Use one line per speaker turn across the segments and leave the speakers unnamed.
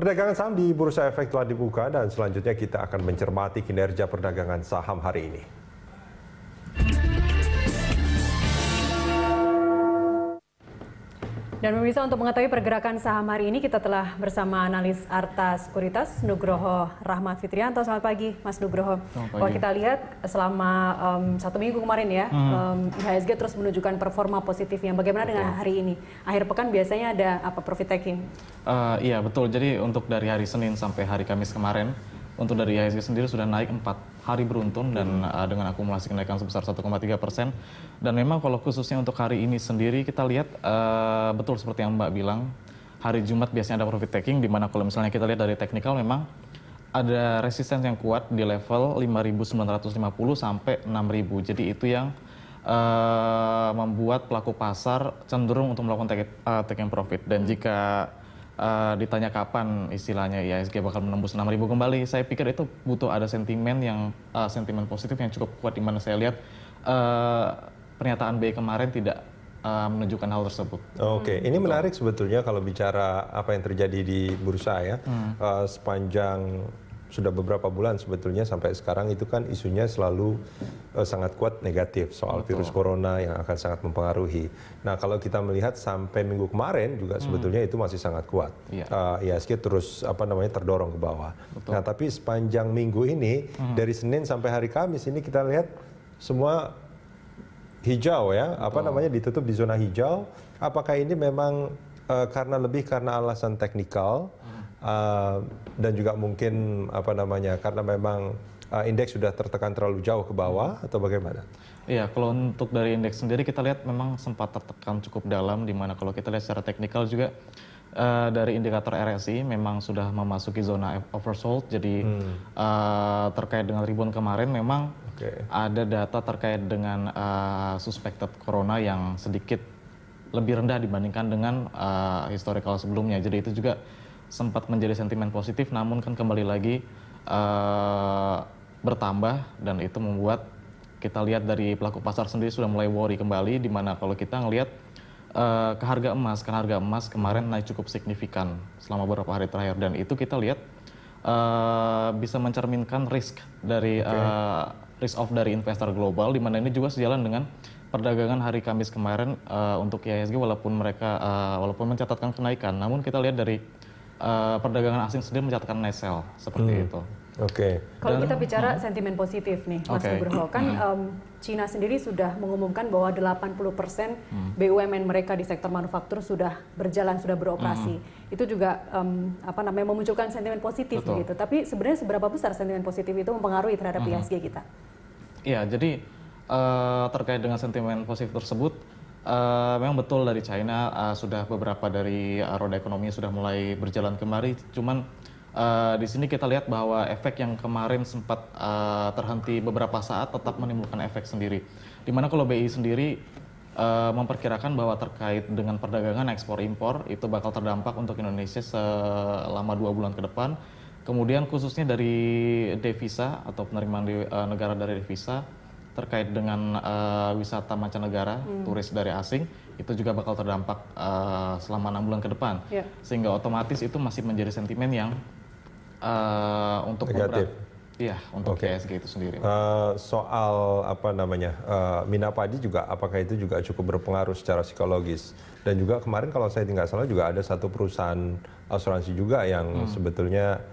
Perdagangan saham di Bursa Efek telah dibuka dan selanjutnya kita akan mencermati kinerja perdagangan saham hari ini.
Dan pemirsa untuk mengetahui pergerakan saham hari ini kita telah bersama analis Arta Sekuritas Nugroho Rahmat Fitrianto. Selamat pagi Mas Nugroho. Kalau kita lihat selama um, satu minggu kemarin ya hmm. um, IHSG terus menunjukkan performa positifnya. Bagaimana betul. dengan hari ini? Akhir pekan biasanya ada apa profit taking?
Uh, iya betul. Jadi untuk dari hari Senin sampai hari Kamis kemarin untuk dari IHSG sendiri sudah naik 4 hari beruntun dan hmm. uh, dengan akumulasi kenaikan sebesar 1,3 persen. Dan memang kalau khususnya untuk hari ini sendiri kita lihat uh, betul seperti yang Mbak bilang hari Jumat biasanya ada profit taking di mana kalau misalnya kita lihat dari teknikal memang ada resistensi yang kuat di level 5.950 sampai 6.000. Jadi itu yang uh, membuat pelaku pasar cenderung untuk melakukan taking uh, taking profit. Dan hmm. jika uh, ditanya kapan istilahnya IISG bakal menembus 6.000 kembali, saya pikir itu butuh ada sentimen yang uh, sentimen positif yang cukup kuat di mana saya lihat uh, pernyataan BI kemarin tidak uh, menunjukkan hal tersebut. Oke,
okay. ini gitu. menarik sebetulnya kalau bicara apa yang terjadi di bursa ya hmm. uh, sepanjang sudah beberapa bulan sebetulnya sampai sekarang itu kan isunya selalu uh, sangat kuat negatif soal Betul. virus corona yang akan sangat mempengaruhi. Nah kalau kita melihat sampai minggu kemarin juga hmm. sebetulnya itu masih sangat kuat. Iya. Eh, ya. Uh, ya terus apa namanya terdorong ke bawah. Betul. Nah tapi sepanjang minggu ini hmm. dari Senin sampai hari Kamis ini kita lihat semua hijau ya Betul. apa namanya ditutup di zona hijau. Apakah ini memang uh, karena lebih karena alasan teknikal? Hmm uh, dan juga mungkin apa namanya karena memang uh, indeks sudah tertekan terlalu jauh ke bawah atau bagaimana?
Iya, kalau untuk dari indeks sendiri kita lihat memang sempat tertekan cukup dalam di mana kalau kita lihat secara teknikal juga uh, dari indikator RSI memang sudah memasuki zona oversold. Jadi hmm. uh, terkait dengan ribuan kemarin memang okay. ada data terkait dengan uh, suspected corona yang sedikit lebih rendah dibandingkan dengan uh, historical sebelumnya. Jadi itu juga sempat menjadi sentimen positif namun kan kembali lagi uh, bertambah dan itu membuat kita lihat dari pelaku pasar sendiri sudah mulai worry kembali di mana kalau kita ngelihat uh, ke harga emas ke harga emas kemarin naik cukup signifikan selama beberapa hari terakhir dan itu kita lihat uh, bisa mencerminkan risk dari okay. uh, risk off dari investor global di mana ini juga sejalan dengan perdagangan hari Kamis kemarin uh, untuk IHSG walaupun mereka uh, walaupun mencatatkan kenaikan namun kita lihat dari uh, perdagangan asing sendiri mencatatkan net sell seperti hmm. itu. Oke. Okay. Kalau kita bicara
hmm. sentimen positif nih, Mas okay. Nugroho, kan hmm. um, Cina sendiri sudah mengumumkan bahwa 80% hmm. BUMN mereka di sektor manufaktur sudah berjalan, sudah beroperasi. Hmm. Itu juga um, apa namanya memunculkan sentimen positif Betul. gitu. Tapi sebenarnya seberapa besar sentimen positif itu mempengaruhi terhadap hmm. IHSG kita?
Iya, jadi uh, terkait dengan sentimen positif tersebut Uh, memang betul dari China uh, sudah beberapa dari uh, roda ekonomi sudah mulai berjalan kemari. Cuman uh, di sini kita lihat bahwa efek yang kemarin sempat uh, terhenti beberapa saat tetap menimbulkan efek sendiri. Dimana kalau BI sendiri uh, memperkirakan bahwa terkait dengan perdagangan ekspor impor itu bakal terdampak untuk Indonesia selama dua bulan ke depan. Kemudian khususnya dari devisa atau penerimaan di, uh, negara dari devisa terkait dengan uh, wisata mancanegara, hmm. turis dari asing itu juga bakal terdampak uh, selama enam bulan ke depan, yeah. sehingga otomatis itu masih menjadi sentimen yang uh, untuk negatif. Iya, untuk okay. ESG itu sendiri.
Uh, soal apa namanya uh, mina padi juga, apakah itu juga cukup berpengaruh secara psikologis? Dan juga kemarin kalau saya tidak salah juga ada satu perusahaan asuransi juga yang hmm. sebetulnya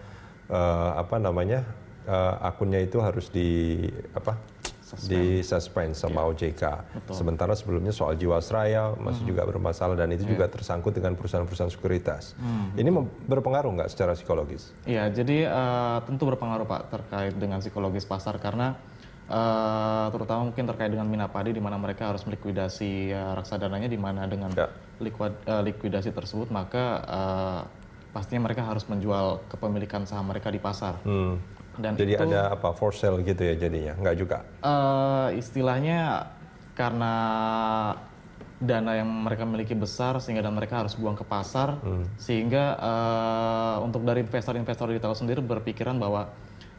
uh, apa namanya uh, akunnya itu harus di apa Suspend. di suspend sama yeah. OJK. Betul. Sementara sebelumnya soal Jiwasraya masih mm. juga bermasalah dan itu yeah. juga tersangkut dengan perusahaan-perusahaan sekuritas. Mm. Ini berpengaruh nggak secara psikologis?
Iya, yeah, jadi uh, tentu berpengaruh Pak terkait dengan psikologis pasar karena uh, terutama mungkin terkait dengan Minapadi di mana mereka harus melikuidasi uh, eh, reksadananya di mana dengan yeah. likuid, uh, likuidasi tersebut maka uh, pastinya mereka harus menjual kepemilikan saham mereka di pasar. Hmm. Dan jadi itu, ada
apa for sale gitu ya jadinya? Nggak juga?
Uh, istilahnya karena dana yang mereka miliki besar sehingga dan mereka harus buang ke pasar hmm. sehingga uh, untuk dari investor-investor retail sendiri berpikiran bahwa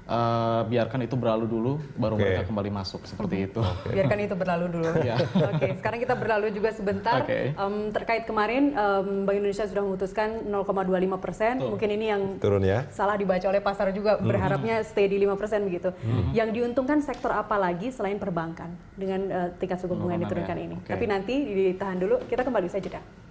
uh, biarkan itu berlalu dulu, baru okay. mereka kembali masuk seperti itu. Okay. Biarkan
itu berlalu dulu. yeah. Oke, okay, sekarang kita berlalu juga sebentar okay. um, terkait kemarin um, Bank Indonesia sudah memutuskan 0,25 persen. Mungkin ini yang
turun ya. Salah
dibaca oleh pasar juga mm. berharapnya stay di 5 persen begitu. Mm. Yang diuntungkan sektor apa lagi selain perbankan dengan uh, tingkat suku bunga yang ya. diturunkan ya. ini? Okay. Tapi nanti ditahan dulu. Kita kembali saja jeda.